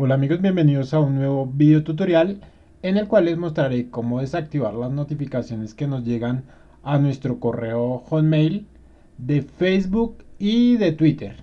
Hola amigos, bienvenidos a un nuevo video tutorial en el cual les mostraré cómo desactivar las notificaciones que nos llegan a nuestro correo Hotmail de Facebook y de Twitter.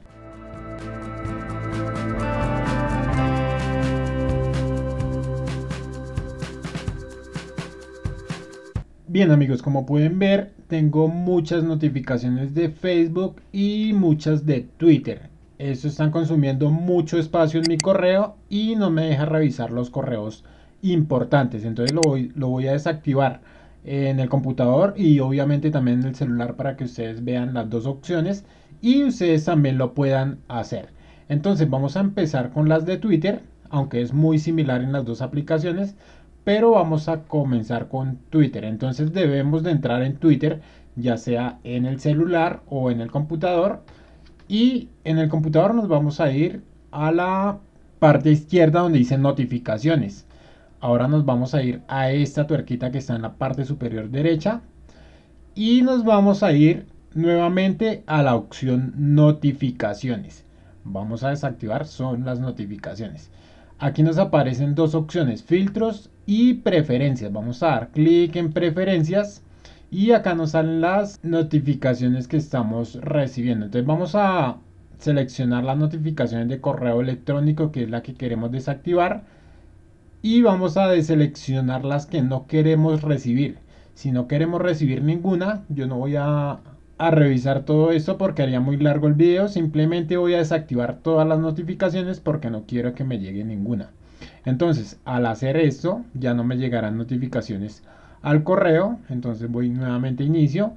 Bien amigos, como pueden ver, tengo muchas notificaciones de Facebook y muchas de Twitter. Eso están consumiendo mucho espacio en mi correo y no me deja revisar los correos importantes. Entonces lo voy, lo voy a desactivar en el computador y obviamente también en el celular para que ustedes vean las dos opciones y ustedes también lo puedan hacer. Entonces vamos a empezar con las de Twitter, aunque es muy similar en las dos aplicaciones, pero vamos a comenzar con Twitter. Entonces debemos de entrar en Twitter, ya sea en el celular o en el computador. Y en el computador nos vamos a ir a la parte izquierda donde dice notificaciones. Ahora nos vamos a ir a esta tuerquita que está en la parte superior derecha. Y nos vamos a ir nuevamente a la opción notificaciones. Vamos a desactivar son las notificaciones. Aquí nos aparecen dos opciones, filtros y preferencias. Vamos a dar clic en preferencias y acá nos salen las notificaciones que estamos recibiendo entonces vamos a seleccionar las notificaciones de correo electrónico que es la que queremos desactivar y vamos a deseleccionar las que no queremos recibir si no queremos recibir ninguna yo no voy a, revisar todo esto porque haría muy largo el video simplemente voy a desactivar todas las notificaciones porque no quiero que me llegue ninguna entonces al hacer esto ya no me llegarán notificaciones al correo. Entonces voy nuevamente a inicio.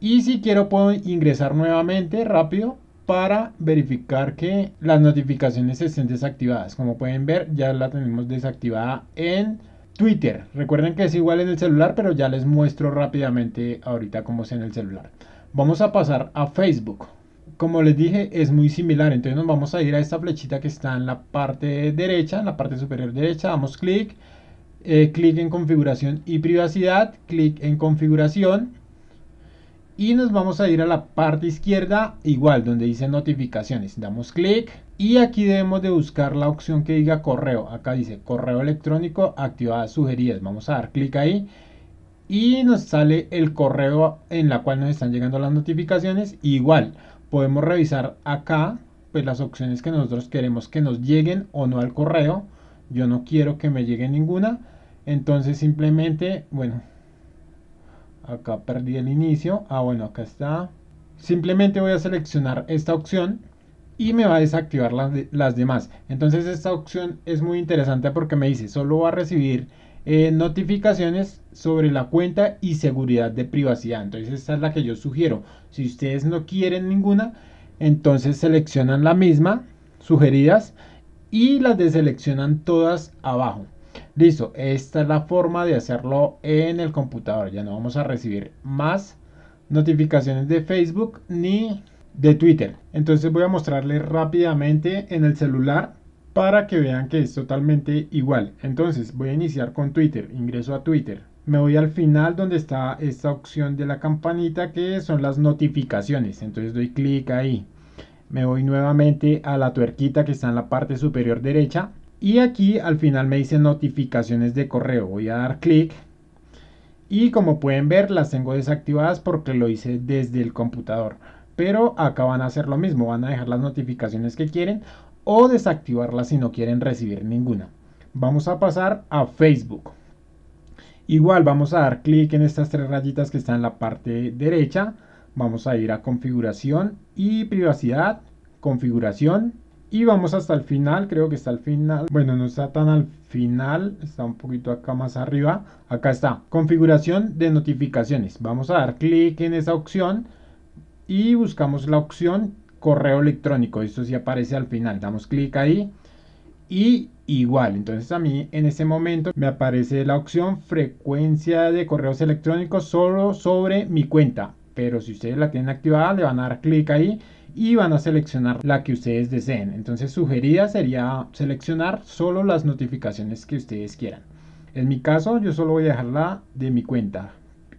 Y si quiero puedo ingresar nuevamente rápido para verificar que las notificaciones estén desactivadas. Como pueden ver, ya la tenemos desactivada en Twitter. Recuerden que es igual en el celular, pero ya les muestro rápidamente ahorita cómo es en el celular. Vamos a pasar a Facebook. Como les dije, es muy similar. Entonces nos vamos a ir a esta flechita que está en la parte derecha, en la parte superior derecha. Damos clic eh, clic en configuración y privacidad, clic en configuración y nos vamos a ir a la parte izquierda igual donde dice notificaciones damos clic y aquí debemos de buscar la opción que diga correo acá dice correo electrónico activadas sugeridas vamos a dar clic ahí y nos sale el correo en la cual nos están llegando las notificaciones igual podemos revisar acá pues las opciones que nosotros queremos que nos lleguen o no al correo yo no quiero que me llegue ninguna entonces simplemente bueno acá perdí el inicio ah bueno acá está simplemente voy a seleccionar esta opción y me va a desactivar las, demás entonces esta opción es muy interesante porque me dice solo va a recibir eh, notificaciones sobre la cuenta y seguridad de privacidad entonces esta es la que yo sugiero si ustedes no quieren ninguna entonces seleccionan la misma sugeridas y las deseleccionan todas abajo. Listo, esta es la forma de hacerlo en el computador. Ya no vamos a recibir más notificaciones de Facebook ni de Twitter. Entonces voy a mostrarles rápidamente en el celular para que vean que es totalmente igual. Entonces voy a iniciar con Twitter, ingreso a Twitter. Me voy al final donde está esta opción de la campanita que son las notificaciones. Entonces doy clic ahí me voy nuevamente a la tuerquita que está en la parte superior derecha y aquí al final me dice notificaciones de correo voy a dar clic y como pueden ver las tengo desactivadas porque lo hice desde el computador pero acá van a hacer lo mismo van a dejar las notificaciones que quieren o desactivarlas si no quieren recibir ninguna vamos a pasar a Facebook igual vamos a dar clic en estas tres rayitas que están en la parte derecha Vamos a ir a configuración y privacidad, configuración y vamos hasta el final, creo que está al final. Bueno, no está tan al final, está un poquito acá más arriba. Acá está, configuración de notificaciones. Vamos a dar clic en esa opción y buscamos la opción correo electrónico. Esto sí aparece al final. Damos clic ahí y igual. Entonces a mí en ese momento me aparece la opción frecuencia de correos electrónicos solo sobre mi cuenta pero si ustedes la tienen activada le van a dar clic ahí y van a seleccionar la que ustedes deseen. Entonces sugerida sería seleccionar solo las notificaciones que ustedes quieran. En mi caso yo solo voy a dejarla de mi cuenta,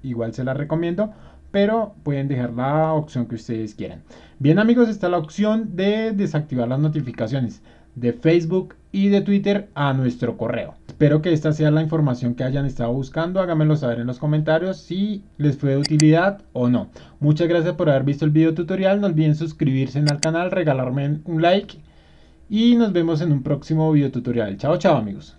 igual se la recomiendo, pero pueden dejar la opción que ustedes quieran. Bien amigos, está la opción de desactivar las notificaciones de Facebook, y de Twitter a nuestro correo. Espero que esta sea la información que hayan estado buscando. Háganmelo saber en los comentarios si les fue de utilidad o no. Muchas gracias por haber visto el video tutorial. No olviden suscribirse al canal, regalarme un like y nos vemos en un próximo video tutorial. Chao, chao amigos.